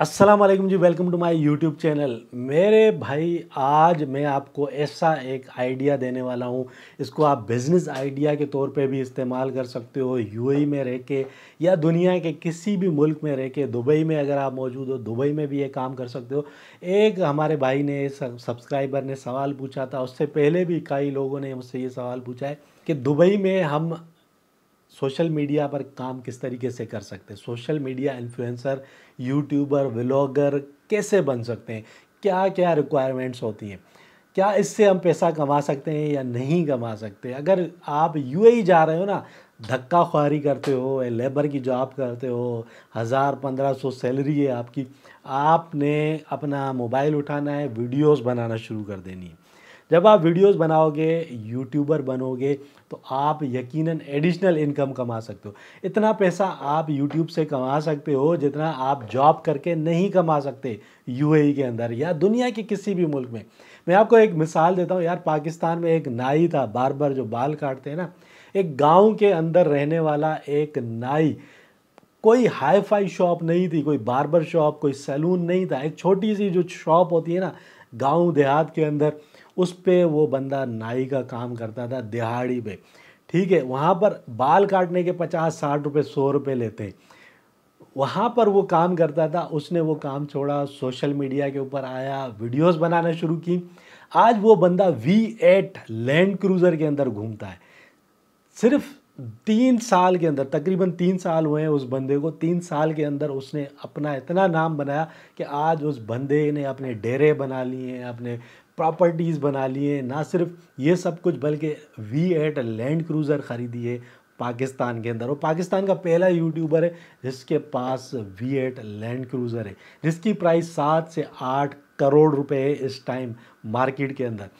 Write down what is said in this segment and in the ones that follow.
अस्सलाम वालेकुम जी welcome to my YouTube channel मेरे भाई आज मैं आपको ऐसा एक आइडिया देने वाला हूँ इसको आप बिज़नेस आइडिया के तौर पे भी इस्तेमाल कर सकते हो यूएई में रह के या दुनिया के किसी भी मुल्क में रह के दुबई में अगर आप मौजूद हो दुबई में भी ये काम कर सकते हो एक हमारे भाई ने सब्सक्राइबर ने सवाल पूछा था उससे पहले भी कई लोगों ने मुझसे ये सवाल पूछा है कि दुबई में हम सोशल मीडिया पर काम किस तरीके से कर सकते हैं social media influencer YouTuber vlogger कैसे बन सकते हैं क्या क्या रिक्वायरमेंट्स होती हैं क्या इससे हम पैसा कमा सकते हैं या नहीं कमा सकते अगर आप यू e जा रहे हो ना धक्का खुआरी करते हो या लेबर की जॉब करते हो हज़ार पंद्रह सौ सैलरी है आपकी आपने अपना मोबाइल उठाना है वीडियोस बनाना शुरू कर देनी है जब आप वीडियोस बनाओगे यूट्यूबर बनोगे तो आप यकीनन एडिशनल इनकम कमा सकते हो इतना पैसा आप यूट्यूब से कमा सकते हो जितना आप जॉब करके नहीं कमा सकते यू के अंदर या दुनिया के किसी भी मुल्क में मैं आपको एक मिसाल देता हूँ यार पाकिस्तान में एक नाई था बार बार जो बाल काटते हैं ना एक गाँव के अंदर रहने वाला एक नाई कोई हाई फाई शॉप नहीं थी कोई बार शॉप कोई सैलून नहीं था एक छोटी सी जो शॉप होती है ना गांव देहात के अंदर उस पर वो बंदा नाई का काम करता था दिहाड़ी पे ठीक है वहाँ पर बाल काटने के पचास साठ रुपये सौ रुपये लेते हैं वहाँ पर वो काम करता था उसने वो काम छोड़ा सोशल मीडिया के ऊपर आया वीडियोस बनाना शुरू की आज वो बंदा वी एट लैंड क्रूज़र के अंदर घूमता है सिर्फ तीन साल के अंदर तकरीबन तीन साल हुए हैं उस बंदे को तीन साल के अंदर उसने अपना इतना नाम बनाया कि आज उस बंदे ने अपने डेरे बना लिए हैं अपने प्रॉपर्टीज़ बना लिए ना सिर्फ ये सब कुछ बल्कि वी एट लैंड क्रूज़र ख़रीदी है पाकिस्तान के अंदर और पाकिस्तान का पहला यूट्यूबर है जिसके पास वी एट लैंड क्रूज़र है जिसकी प्राइस सात से आठ करोड़ रुपए है इस टाइम मार्केट के अंदर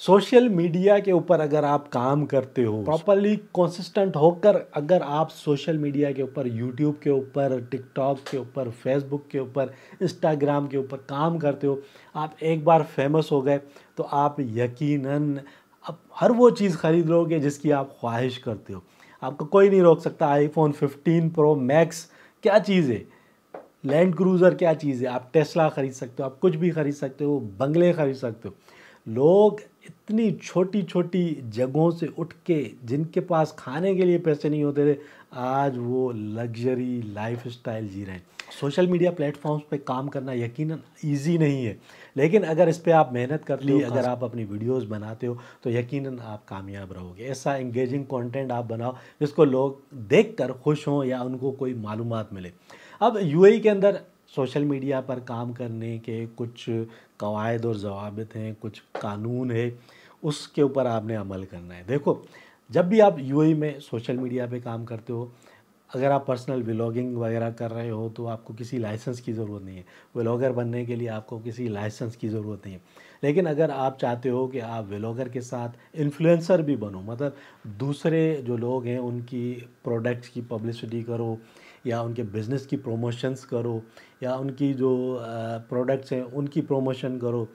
सोशल मीडिया के ऊपर अगर आप काम करते हो प्रॉपरली कंसिस्टेंट होकर अगर आप सोशल मीडिया के ऊपर यूट्यूब के ऊपर टिकटॉक के ऊपर फेसबुक के ऊपर इंस्टाग्राम के ऊपर काम करते हो आप एक बार फेमस हो गए तो आप यकीनन आप हर वो चीज़ ख़रीद लोगे जिसकी आप ख्वाहिश करते हो आपको कोई नहीं रोक सकता आईफोन 15 प्रो मैक्स क्या चीज़ है लैंड क्रूज़र क्या चीज़ है आप टेस्ला ख़रीद सकते हो आप कुछ भी ख़रीद सकते हो बंगले ख़रीद सकते हो लोग इतनी छोटी छोटी जगहों से उठ के जिनके पास खाने के लिए पैसे नहीं होते थे आज वो लग्जरी लाइफ स्टाइल जी रहे हैं सोशल मीडिया प्लेटफॉर्म्स पे काम करना यकीनन इजी नहीं है लेकिन अगर इस पर आप मेहनत कर ली अगर आप अपनी वीडियोस बनाते हो तो यकीनन आप कामयाब रहोगे ऐसा इंगेजिंग कंटेंट आप बनाओ जिसको लोग देखकर खुश हों या उनको कोई मालूम मिले अब यूएई e के अंदर सोशल मीडिया पर काम करने के कुछ कवायद और जवाबित हैं कुछ कानून है उसके ऊपर आपने अमल करना है देखो जब भी आप यू में सोशल मीडिया पे काम करते हो अगर आप पर्सनल व्लॉगिंग वगैरह कर रहे हो तो आपको किसी लाइसेंस की ज़रूरत नहीं है व्लॉगर बनने के लिए आपको किसी लाइसेंस की ज़रूरत नहीं है लेकिन अगर आप चाहते हो कि आप व्लॉगर के साथ इन्फ्लुएंसर भी बनो मतलब दूसरे जो लोग हैं उनकी प्रोडक्ट्स की पब्लिसिटी करो या उनके बिज़नेस की प्रोमोशंस करो या उनकी जो प्रोडक्ट्स हैं उनकी प्रोमोशन करो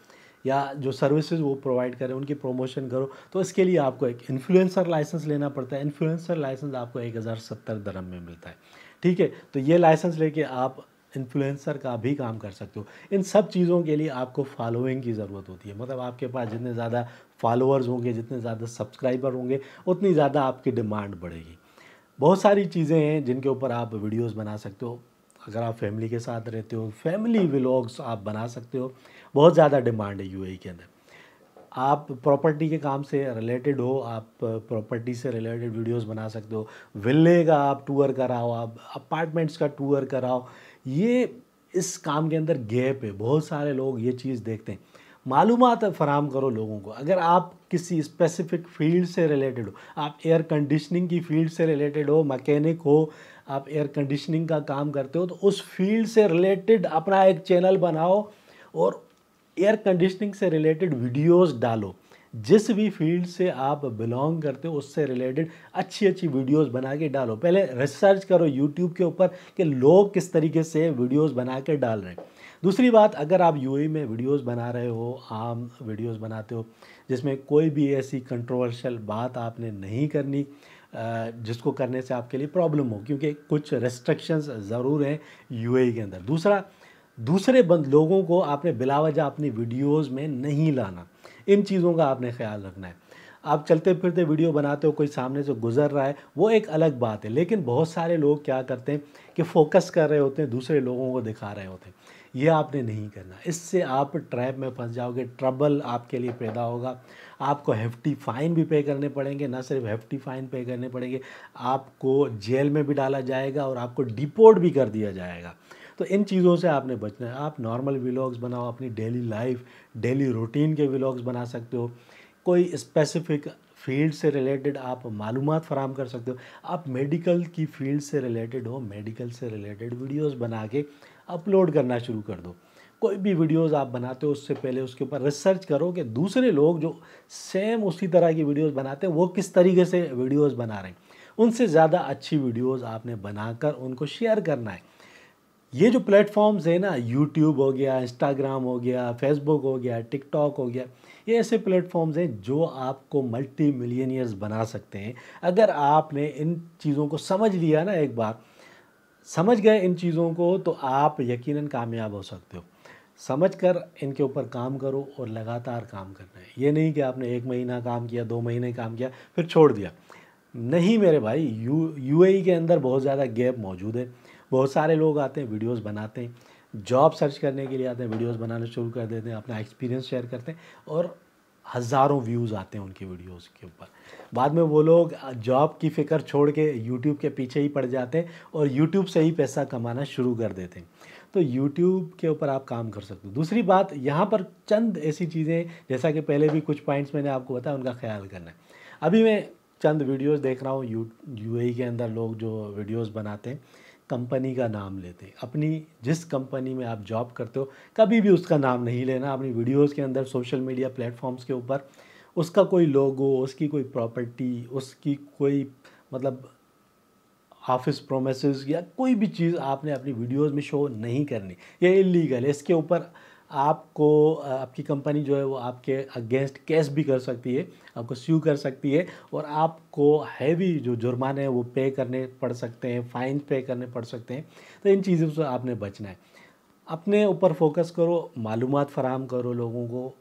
या जो सर्विसेज वो प्रोवाइड करें उनकी प्रोमोशन करो तो इसके लिए आपको एक इन्फ्लुएंसर लाइसेंस लेना पड़ता है इन्फ्लुएंसर लाइसेंस आपको एक हज़ार सत्तर दरम में मिलता है ठीक है तो ये लाइसेंस लेके आप इन्फ्लुएंसर का भी काम कर सकते हो इन सब चीज़ों के लिए आपको फॉलोइंग की ज़रूरत होती है मतलब आपके पास जितने ज़्यादा फॉलोअर्स होंगे जितने ज़्यादा सब्सक्राइबर होंगे उतनी ज़्यादा आपकी डिमांड बढ़ेगी बहुत सारी चीज़ें हैं जिनके ऊपर आप वीडियोस बना सकते हो अगर आप फैमिली के साथ रहते हो फैमिली व्लॉग्स आप बना सकते हो बहुत ज़्यादा डिमांड है यूएई e के अंदर आप प्रॉपर्टी के काम से रिलेटेड हो आप प्रॉपर्टी से रिलेटेड वीडियोस बना सकते हो विले का आप टूर कराओ आप अपार्टमेंट्स का टूर कराओ ये इस काम के अंदर गैप है बहुत सारे लोग ये चीज़ देखते हैं मालूम फराम करो लोगों को अगर आप किसी स्पेसिफिक फील्ड से रिलेटेड हो आप एयर कंडीशनिंग की फील्ड से रिलेटेड हो मैकेनिक हो आप एयर कंडीशनिंग का काम करते हो तो उस फील्ड से रिलेटेड अपना एक चैनल बनाओ और एयर कंडीशनिंग से रिलेटेड वीडियोस डालो जिस भी फील्ड से आप बिलोंग करते हो उससे रिलेटेड अच्छी अच्छी वीडियोस बना के डालो पहले रिसर्च करो यूट्यूब के ऊपर कि लोग किस तरीके से वीडियोस बना के डाल रहे हैं दूसरी बात अगर आप यू में वीडियोस बना रहे हो आम वीडियोस बनाते हो जिसमें कोई भी ऐसी कंट्रोवर्शियल बात आपने नहीं करनी जिसको करने से आपके लिए प्रॉब्लम हो क्योंकि कुछ रेस्ट्रिक्शंस ज़रूर हैं यू के अंदर दूसरा दूसरे बंद लोगों को आपने बिलावजा अपनी वीडियोज़ में नहीं लाना इन चीज़ों का आपने ख्याल रखना है आप चलते फिरते वीडियो बनाते हो कोई सामने से गुजर रहा है वो एक अलग बात है लेकिन बहुत सारे लोग क्या करते हैं कि फोकस कर रहे होते हैं दूसरे लोगों को दिखा रहे होते हैं ये आपने नहीं करना इससे आप ट्रैप में फंस जाओगे ट्रबल आपके लिए पैदा होगा आपको हेफ्टी फ़ाइन भी पे करने पड़ेंगे ना सिर्फ हेफ्टी फ़ाइन पे करने पड़ेंगे आपको जेल में भी डाला जाएगा और आपको डिपोर्ट भी कर दिया जाएगा तो इन चीज़ों से आपने बचना है आप नॉर्मल व्लॉग्स बनाओ अपनी डेली लाइफ डेली रूटीन के व्लॉग्स बना सकते हो कोई स्पेसिफिक फील्ड से रिलेटेड आप मालूम फराम कर सकते हो आप मेडिकल की फील्ड से रिलेटेड हो मेडिकल से रिलेटेड वीडियोस बना के अपलोड करना शुरू कर दो कोई भी वीडियोस आप बनाते हो उससे पहले उसके ऊपर रिसर्च करो कि दूसरे लोग जो सेम उसी तरह की वीडियोस बनाते हैं वो किस तरीके से वीडियोस बना रहे हैं उनसे ज़्यादा अच्छी वीडियोस आपने बनाकर उनको शेयर करना है ये जो प्लेटफॉर्म्स है ना यूट्यूब हो गया इंस्टाग्राम हो गया फेसबुक हो गया टिकटॉक हो गया ये ऐसे प्लेटफॉर्म्स हैं जो आपको मल्टी मिलियनियर्स बना सकते हैं अगर आपने इन चीज़ों को समझ लिया ना एक बार समझ गए इन चीज़ों को तो आप यकीनन कामयाब हो सकते हो समझ कर इनके ऊपर काम करो और लगातार काम करना है ये नहीं कि आपने एक महीना काम किया दो महीने काम किया फिर छोड़ दिया नहीं मेरे भाई यू यूएई e के अंदर बहुत ज़्यादा गैप मौजूद है बहुत सारे लोग आते हैं वीडियोस बनाते हैं जॉब सर्च करने के लिए आते हैं वीडियोस बनाना शुरू कर देते हैं अपना एक्सपीरियंस शेयर करते हैं और हज़ारों व्यूज़ आते हैं उनकी वीडियोस के ऊपर बाद में वो लोग जॉब की फ़िक्र छोड़ के यूट्यूब के पीछे ही पड़ जाते हैं और यूट्यूब से ही पैसा कमाना शुरू कर देते हैं तो यूट्यूब के ऊपर आप काम कर सकते हो दूसरी बात यहाँ पर चंद ऐसी चीज़ें जैसा कि पहले भी कुछ पॉइंट्स मैंने आपको बताया उनका ख्याल करना है अभी मैं चंद वीडियोस देख रहा हूँ यू यू e के अंदर लोग जो वीडियोस बनाते हैं कंपनी का नाम लेते अपनी जिस कंपनी में आप जॉब करते हो कभी भी उसका नाम नहीं लेना अपनी वीडियोस के अंदर सोशल मीडिया प्लेटफॉर्म्स के ऊपर उसका कोई लोगो उसकी कोई प्रॉपर्टी उसकी कोई मतलब ऑफिस प्रोमिस या कोई भी चीज़ आपने अपनी वीडियोस में शो नहीं करनी ये इलीगल है इसके ऊपर आपको आपकी कंपनी जो है वो आपके अगेंस्ट केस भी कर सकती है आपको स्यू कर सकती है और आपको हैवी जो जुर्माने हैं वो पे करने पड़ सकते हैं फाइन पे करने पड़ सकते हैं तो इन चीज़ों से आपने बचना है अपने ऊपर फोकस करो मालूम फराम करो लोगों को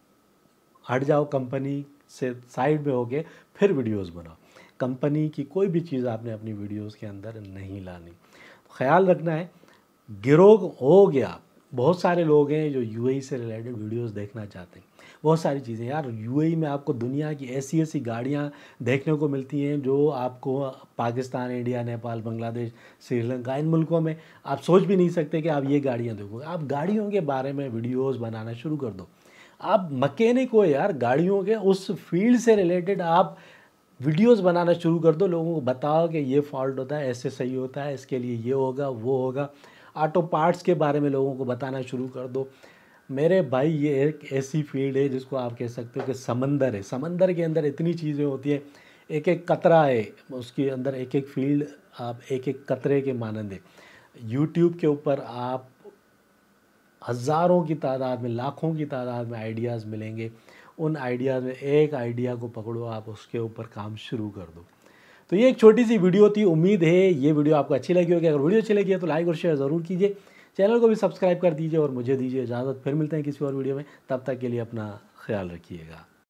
हट जाओ कंपनी से साइड में होके फिर वीडियोस बनाओ कंपनी की कोई भी चीज़ आपने अपनी वीडियोस के अंदर नहीं लानी तो ख्याल रखना है गिरोह हो गया बहुत सारे लोग हैं जो यू e से रिलेटेड वीडियोस देखना चाहते हैं बहुत सारी चीज़ें यार यू e में आपको दुनिया की ऐसी ऐसी गाड़ियाँ देखने को मिलती हैं जो आपको पाकिस्तान इंडिया नेपाल बांग्लादेश श्रीलंका इन मुल्कों में आप सोच भी नहीं सकते कि आप ये गाड़ियाँ देखोगे आप गाड़ियों के बारे में वीडियोस बनाना शुरू कर दो आप मकैनिक हो यार गाड़ियों के उस फील्ड से रिलेटेड आप वीडियोस बनाना शुरू कर दो लोगों को बताओ कि ये फॉल्ट होता है ऐसे सही होता है इसके लिए ये होगा वो होगा ऑटो पार्ट्स के बारे में लोगों को बताना शुरू कर दो मेरे भाई ये एक ऐसी फील्ड है जिसको आप कह सकते हो कि समंदर है समंदर के अंदर इतनी चीज़ें होती हैं एक एक कतरा है उसके अंदर एक एक फील्ड आप एक एक कतरे के मानंद है यूट्यूब के ऊपर आप हज़ारों की तादाद में लाखों की तादाद में आइडियाज़ मिलेंगे उन आइडियाज़ में एक आइडिया को पकड़ो आप उसके ऊपर काम शुरू कर दो तो ये एक छोटी सी वीडियो थी उम्मीद है ये वीडियो आपको अच्छी लगी होगी अगर वीडियो अच्छी लगी है तो लाइक और शेयर ज़रूर कीजिए चैनल को भी सब्सक्राइब कर दीजिए और मुझे दीजिए इजाज़त फिर मिलते हैं किसी और वीडियो में तब तक के लिए अपना ख्याल रखिएगा